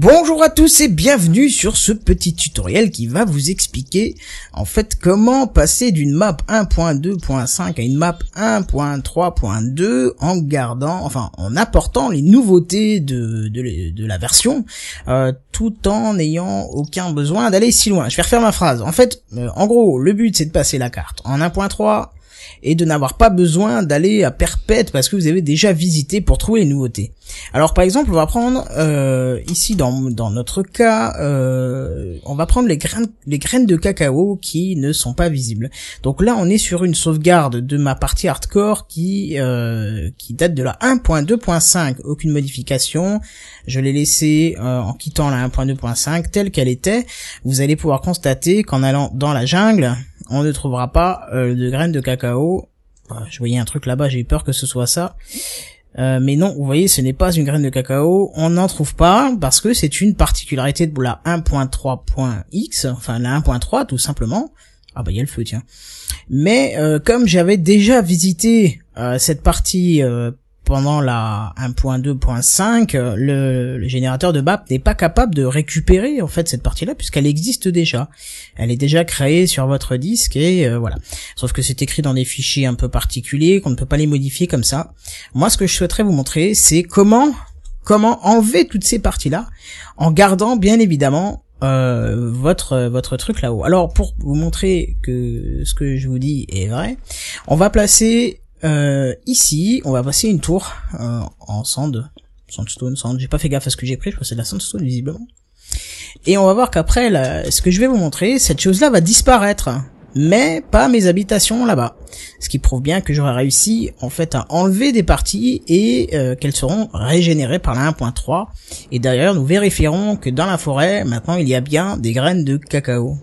Bonjour à tous et bienvenue sur ce petit tutoriel qui va vous expliquer en fait comment passer d'une map 1.2.5 à une map 1.3.2 en gardant, enfin en apportant les nouveautés de, de, la version euh, tout en n'ayant aucun besoin d'aller si loin. Je vais refaire ma phrase. En fait, euh, en gros, le but c'est de passer la carte en 1.3 et de n'avoir pas besoin d'aller à perpète parce que vous avez déjà visité pour trouver les nouveautés. Alors par exemple, on va prendre euh, ici dans, dans notre cas, euh, on va prendre les graines, les graines de cacao qui ne sont pas visibles. Donc là, on est sur une sauvegarde de ma partie hardcore qui euh, qui date de la 1.2.5, aucune modification. Je l'ai laissée en quittant la 1.2.5 telle qu'elle était. Vous allez pouvoir constater qu'en allant dans la jungle, on ne trouvera pas euh, de graines de cacao. Bah, je voyais un truc là-bas, j'ai eu peur que ce soit ça. Euh, mais non, vous voyez, ce n'est pas une graine de cacao, on n'en trouve pas parce que c'est une particularité de la 1.3.x, enfin la 1.3 tout simplement. Ah bah il y a le feu, tiens. Mais euh, comme j'avais déjà visité cette partie pendant la 1.2.5, euh, le, générateur de BAP n'est pas capable de récupérer en fait cette partie-là puisqu'elle existe déjà. Elle est déjà créée sur votre disque et euh, voilà. Sauf que c'est écrit dans des fichiers un peu particuliers qu'on ne peut pas les modifier comme ça. Moi, ce que je souhaiterais vous montrer, c'est comment comment enlever toutes ces parties-là en gardant bien évidemment euh, votre votre truc là-haut. Alors pour vous montrer que ce que je vous dis est vrai, on va placer euh, ici, on va passer une tour euh, en sand, sandstone, sand. J'ai pas fait gaffe à ce que j'ai pris, je crois que c'est de la sandstone visiblement. Et on va voir qu'après, ce que je vais vous montrer, cette chose-là va disparaître, mais pas mes habitations là-bas. Ce qui prouve bien que j'aurais réussi en fait à enlever des parties et euh, qu'elles seront régénérées par la 1.3. Et d'ailleurs, nous vérifierons que dans la forêt, maintenant, il y a bien des graines de cacao.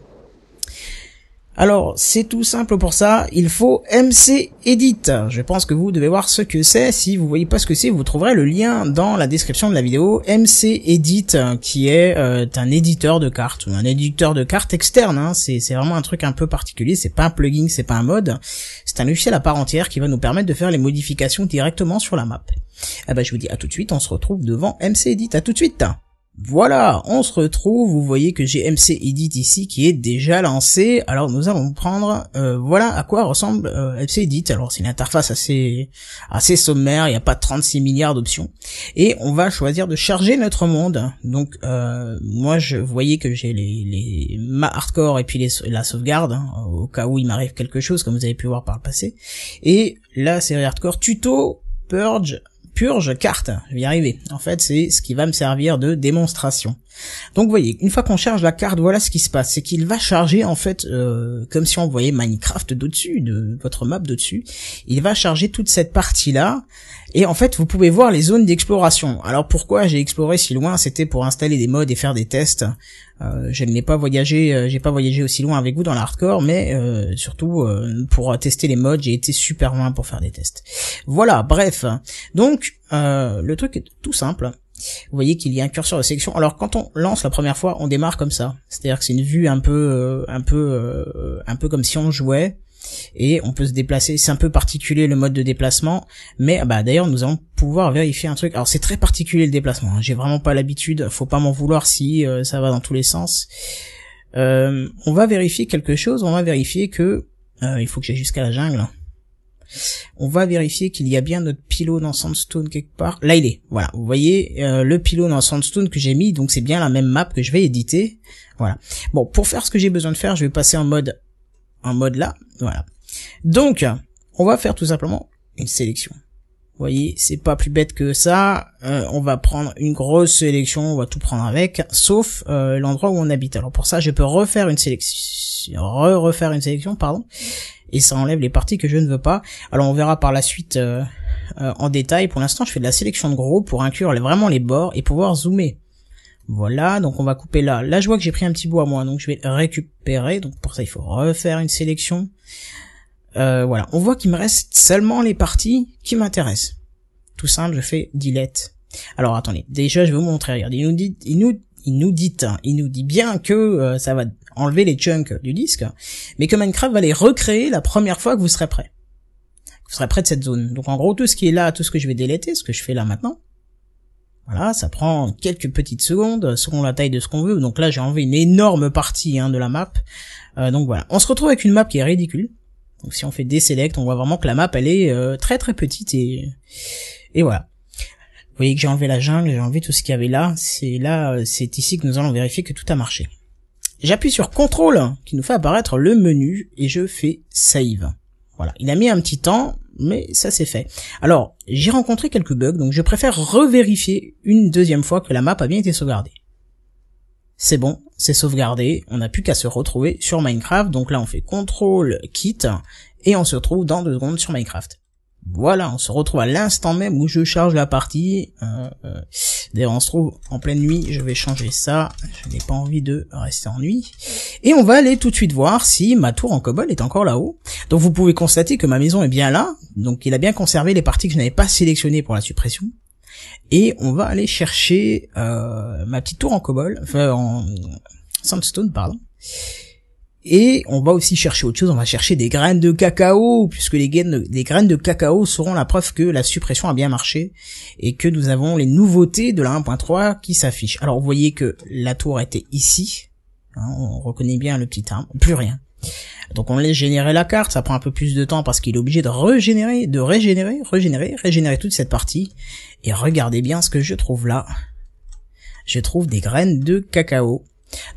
Alors, c'est tout simple pour ça, il faut MC Edit. Je pense que vous devez voir ce que c'est, si vous voyez pas ce que c'est, vous trouverez le lien dans la description de la vidéo. MC Edit, qui est euh, un éditeur de cartes, un éditeur de cartes externe, hein. c'est vraiment un truc un peu particulier, c'est pas un plugin, c'est pas un mode, c'est un logiciel à part entière qui va nous permettre de faire les modifications directement sur la map. Ah bah je vous dis à tout de suite, on se retrouve devant MC Edit, à tout de suite voilà, on se retrouve, vous voyez que j'ai MC Edit ici qui est déjà lancé, alors nous allons prendre, euh, voilà à quoi ressemble euh, MC Edit, alors c'est une interface assez, assez sommaire, il n'y a pas 36 milliards d'options, et on va choisir de charger notre monde, donc euh, moi je voyais que j'ai les, les, ma hardcore et puis les, la sauvegarde, hein, au cas où il m'arrive quelque chose comme vous avez pu voir par le passé, et la série hardcore tuto, purge, purge carte, je vais y arriver. En fait, c'est ce qui va me servir de démonstration. Donc vous voyez, une fois qu'on charge la carte, voilà ce qui se passe, c'est qu'il va charger en fait, euh, comme si on voyait Minecraft d'au-dessus, de votre map d'au-dessus, il va charger toute cette partie-là, et en fait vous pouvez voir les zones d'exploration. Alors pourquoi j'ai exploré si loin C'était pour installer des mods et faire des tests, euh, je n'ai pas voyagé, euh, j'ai pas voyagé aussi loin avec vous dans l'hardcore, mais euh, surtout pour tester les modes, j'ai été super loin pour faire des tests. Voilà, bref. Donc le truc est tout simple. Vous voyez qu'il y a un curseur de sélection. Alors quand on lance la première fois, on démarre comme ça. C'est-à-dire que c'est une vue un peu, un peu, un peu comme si on jouait et on peut se déplacer. C'est un peu particulier le mode de déplacement, mais bah d'ailleurs nous allons pouvoir vérifier un truc. Alors c'est très particulier le déplacement. Hein. J'ai vraiment pas l'habitude. Faut pas m'en vouloir si euh, ça va dans tous les sens. Euh, on va vérifier quelque chose. On va vérifier que euh, il faut que j'aille jusqu'à la jungle. On va vérifier qu'il y a bien notre pylône en sandstone quelque part. Là il est, voilà. Vous voyez le pylône en sandstone que j'ai mis, donc c'est bien la même map que je vais éditer. Voilà. Bon, pour faire ce que j'ai besoin de faire, je vais passer en mode un mode là. Voilà. Donc, on va faire tout simplement une sélection. voyez, c'est pas plus bête que ça. Euh, on va prendre une grosse sélection, on va tout prendre avec, sauf euh, l'endroit où on habite. Alors pour ça, je peux refaire une sélection, refaire une sélection, pardon, et ça enlève les parties que je ne veux pas. Alors on verra par la suite euh, en détail. Pour l'instant, je fais de la sélection de gros pour inclure vraiment les bords et pouvoir zoomer. Voilà, donc on va couper là. Là, je vois que j'ai pris un petit bout à moi, donc je vais récupérer. Donc pour ça, il faut refaire une sélection. Euh, voilà, on voit qu'il me reste seulement les parties qui m'intéressent. Tout simple, je fais delete. Alors attendez, déjà je vais vous montrer, regardez, il nous dit, il nous, il nous dit, hein, il nous dit bien que euh, ça va enlever les chunks du disque, mais que Minecraft va les recréer la première fois que vous serez prêt. Vous serez prêt de cette zone. Donc en gros, tout ce qui est là, tout ce que je vais déléter, ce que je fais là maintenant, voilà, ça prend quelques petites secondes, selon la taille de ce qu'on veut. Donc là, j'ai enlevé une énorme partie hein, de la map. Euh, donc voilà, on se retrouve avec une map qui est ridicule. Donc si on fait des select, on voit vraiment que la map, elle est euh, très très petite et et voilà. Vous voyez que j'ai enlevé la jungle, j'ai enlevé tout ce qu'il y avait là. C'est là, euh, c'est ici que nous allons vérifier que tout a marché. J'appuie sur CTRL, qui nous fait apparaître le menu, et je fais Save. Voilà, il a mis un petit temps, mais ça c'est fait. Alors, j'ai rencontré quelques bugs, donc je préfère revérifier une deuxième fois que la map a bien été sauvegardée. C'est bon, c'est sauvegardé, on n'a plus qu'à se retrouver sur Minecraft, donc là on fait CTRL, KIT. et on se retrouve dans deux secondes sur Minecraft voilà, on se retrouve à l'instant même où je charge la partie. Euh, euh, d'ailleurs, on se trouve en pleine nuit. Je vais changer ça. Je n'ai pas envie de rester en nuit. Et on va aller tout de suite voir si ma tour en cobol est encore là-haut. Donc, vous pouvez constater que ma maison est bien là. Donc, il a bien conservé les parties que je n'avais pas sélectionnées pour la suppression. Et on va aller chercher euh, ma petite tour en cobol, enfin en sandstone, pardon. Et on va aussi chercher autre chose, on va chercher des graines de cacao, puisque les graines de, graines de cacao seront la preuve que la suppression a bien marché et que nous avons les nouveautés de la 1.3 qui s'affichent. Alors vous voyez que la tour était ici, hein, on reconnaît bien le petit arbre, plus rien. Donc on laisse générer la carte, ça prend un peu plus de temps parce qu'il est obligé de régénérer, de régénérer, régénérer, régénérer toute cette partie. Et regardez bien ce que je trouve là. Je trouve des graines de cacao.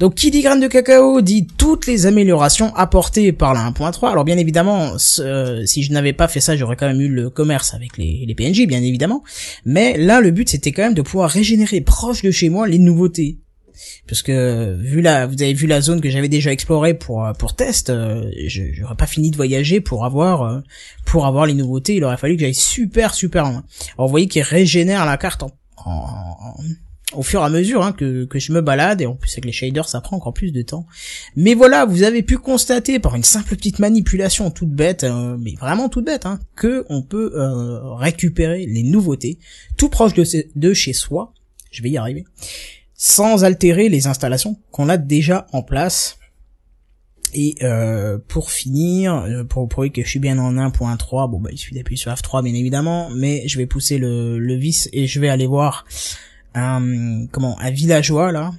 Donc qui dit graines de cacao dit toutes les améliorations apportées par la 1.3. Alors bien évidemment, euh, si je n'avais pas fait ça, j'aurais quand même eu le commerce avec les, les PNJ, bien évidemment. Mais là, le but, c'était quand même de pouvoir régénérer proche de chez moi les nouveautés parce que vu la vous avez vu la zone que j'avais déjà explorée pour euh, pour test euh, je j'aurais pas fini de voyager pour avoir pour avoir les nouveautés il aurait fallu que j'aille super super loin alors vous voyez qu'il régénère la carte en, au fur et à mesure hein, que, je me balade, et en plus avec les shaders ça prend encore plus de temps. Mais voilà, vous avez pu constater par une simple petite manipulation toute bête, euh, mais vraiment toute bête, hein, que on peut euh, récupérer les nouveautés tout proche de, chez soi, je vais y arriver, sans altérer les installations qu'on a déjà en place. Et euh, pour finir, pour vous prouver que je suis bien en 1.3, bon bah il suffit d'appuyer sur F3 bien évidemment, mais je vais pousser le, le vis et je vais aller voir un comment un villageois là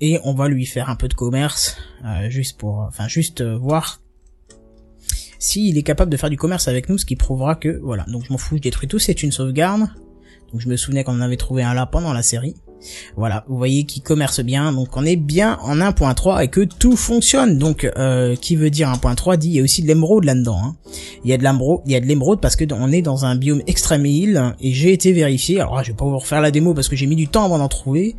et on va lui faire un peu de commerce euh, juste pour enfin juste euh, voir s'il est capable de faire du commerce avec nous ce qui prouvera que voilà donc je m'en fous je détruis tout c'est une sauvegarde donc je me souvenais qu'on en avait trouvé un lapin dans la série voilà, vous voyez qu'il commerce bien, donc on est bien en 1.3 et que tout fonctionne. Donc, euh, qui veut dire 1.3 dit il y a aussi de l'émeraude là-dedans. Hein. Il y a de l'émeraude, il y a de l'émeraude parce que on est dans un biome extrême île et j'ai été vérifié. Alors, je vais pas vous refaire la démo parce que j'ai mis du temps avant d'en trouver.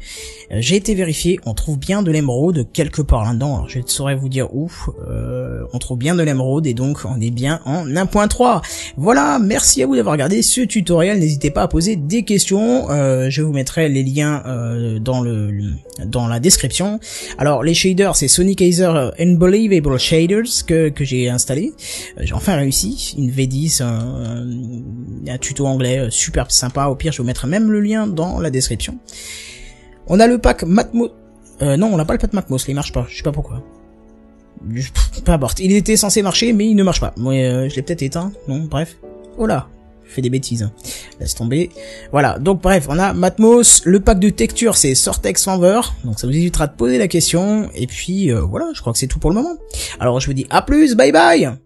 Euh, j'ai été vérifié, on trouve bien de l'émeraude quelque part là-dedans. Alors, je saurais vous dire où. Euh, on trouve bien de l'émeraude et donc on est bien en 1.3. Voilà, merci à vous d'avoir regardé ce tutoriel. N'hésitez pas à poser des questions. je vous mettrai les liens euh, dans le dans la description. Alors les shaders, c'est Sonic Kaiser euh, Unbelievable Shaders que, que j'ai installé. Euh, j'ai enfin réussi, une V10, un, tuto anglais super sympa. Au pire, je vous mettrai même le lien dans la description. On a le pack Matmos. non, on n'a pas le pack Matmos, il marche pas. Je sais pas pourquoi peu importe. Il était censé marcher, mais il ne marche pas. Moi, je l'ai peut-être éteint, non Bref. Oh là, je fais des bêtises. Hein. Laisse tomber. Voilà, donc bref, on a Matmos, le pack de texture c'est Sortex Enver, donc ça vous évitera de poser la question, et puis euh, voilà, je crois que c'est tout pour le moment. Alors je vous dis à plus, bye bye